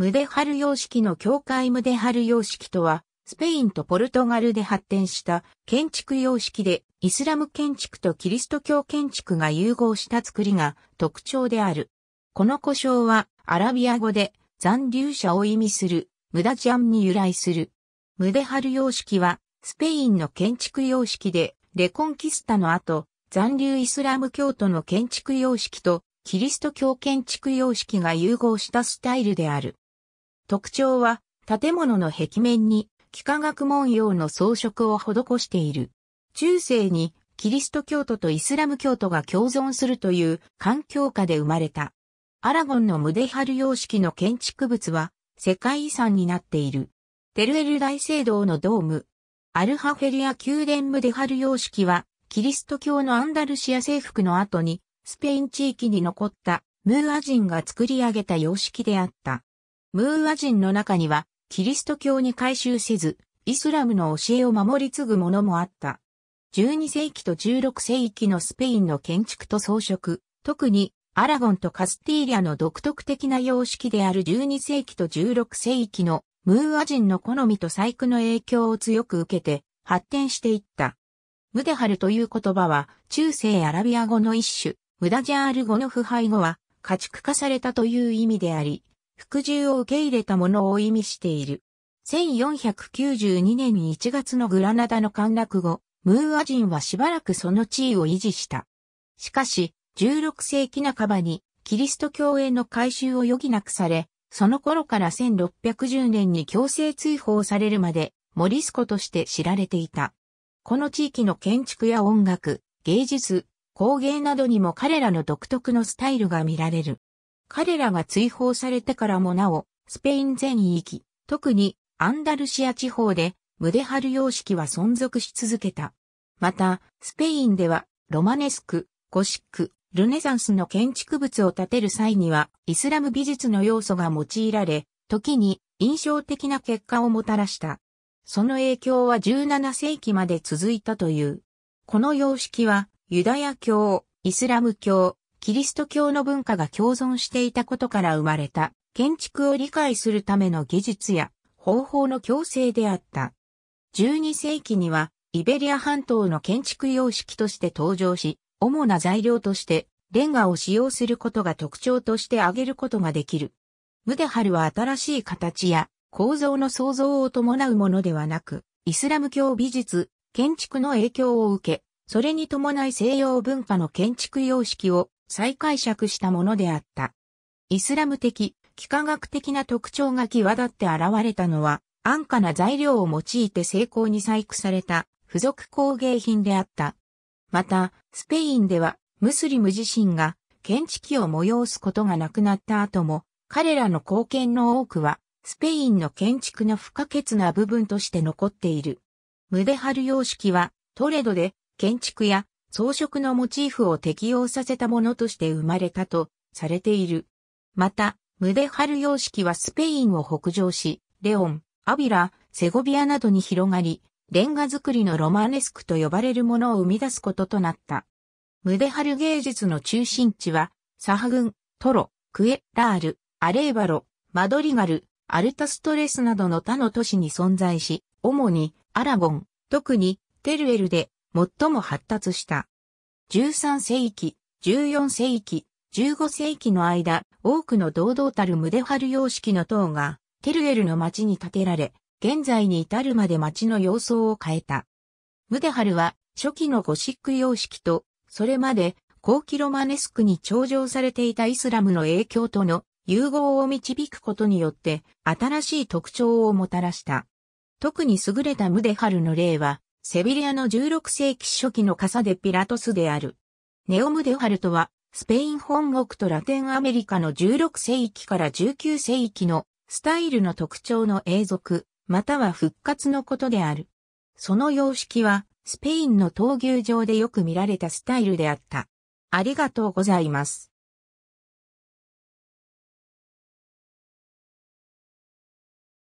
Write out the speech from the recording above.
ムデハル様式の教会ムデハル様式とは、スペインとポルトガルで発展した建築様式で、イスラム建築とキリスト教建築が融合した作りが特徴である。この故障は、アラビア語で残留者を意味する、ムダジャンに由来する。ムデハル様式は、スペインの建築様式で、レコンキスタの後、残留イスラム教徒の建築様式と、キリスト教建築様式が融合したスタイルである。特徴は建物の壁面に幾何学文様の装飾を施している。中世にキリスト教徒とイスラム教徒が共存するという環境下で生まれた。アラゴンのムデハル様式の建築物は世界遺産になっている。テルエル大聖堂のドーム、アルハフェリア宮殿ムデハル様式はキリスト教のアンダルシア征服の後にスペイン地域に残ったムーア人が作り上げた様式であった。ムーア人の中には、キリスト教に改宗せず、イスラムの教えを守り継ぐ者もあった。12世紀と16世紀のスペインの建築と装飾、特にアラゴンとカスティーリアの独特的な様式である12世紀と16世紀のムーア人の好みと細工の影響を強く受けて発展していった。ムデハルという言葉は中世アラビア語の一種、ムダジャール語の腐敗語は家畜化されたという意味であり、服従を受け入れたものを意味している。1492年1月のグラナダの陥落後、ムーア人はしばらくその地位を維持した。しかし、16世紀半ばにキリスト教への改修を余儀なくされ、その頃から1610年に強制追放されるまで、モリスコとして知られていた。この地域の建築や音楽、芸術、工芸などにも彼らの独特のスタイルが見られる。彼らが追放されてからもなお、スペイン全域、特にアンダルシア地方で、ムデハル様式は存続し続けた。また、スペインでは、ロマネスク、ゴシック、ルネサンスの建築物を建てる際には、イスラム美術の要素が用いられ、時に印象的な結果をもたらした。その影響は17世紀まで続いたという。この様式は、ユダヤ教、イスラム教、キリスト教の文化が共存していたことから生まれた建築を理解するための技術や方法の共生であった。12世紀にはイベリア半島の建築様式として登場し、主な材料としてレンガを使用することが特徴として挙げることができる。ムデハルは新しい形や構造の創造を伴うものではなく、イスラム教美術、建築の影響を受け、それに伴い西洋文化の建築様式を再解釈したものであった。イスラム的、幾何学的な特徴が際立って現れたのは、安価な材料を用いて精巧に細工された付属工芸品であった。また、スペインでは、ムスリム自身が建築機を催すことがなくなった後も、彼らの貢献の多くは、スペインの建築の不可欠な部分として残っている。ムデハル様式は、トレドで建築や装飾のモチーフを適用させたものとして生まれたとされている。また、ムデハル様式はスペインを北上し、レオン、アビラ、セゴビアなどに広がり、レンガ作りのロマネスクと呼ばれるものを生み出すこととなった。ムデハル芸術の中心地は、サハン、トロ、クエ、ラール、アレーバロ、マドリガル、アルタストレスなどの他の都市に存在し、主にアラゴン、特にテルエルで最も発達した。13世紀、14世紀、15世紀の間、多くの堂々たるムデハル様式の塔が、テルエルの町に建てられ、現在に至るまで町の様相を変えた。ムデハルは、初期のゴシック様式と、それまで、後期ロマネスクに頂上されていたイスラムの影響との融合を導くことによって、新しい特徴をもたらした。特に優れたムデハルの例は、セビリアの16世紀初期の傘でピラトスである。ネオムデハルトは、スペイン本国とラテンアメリカの16世紀から19世紀のスタイルの特徴の永続、または復活のことである。その様式は、スペインの闘牛場でよく見られたスタイルであった。ありがとうございます。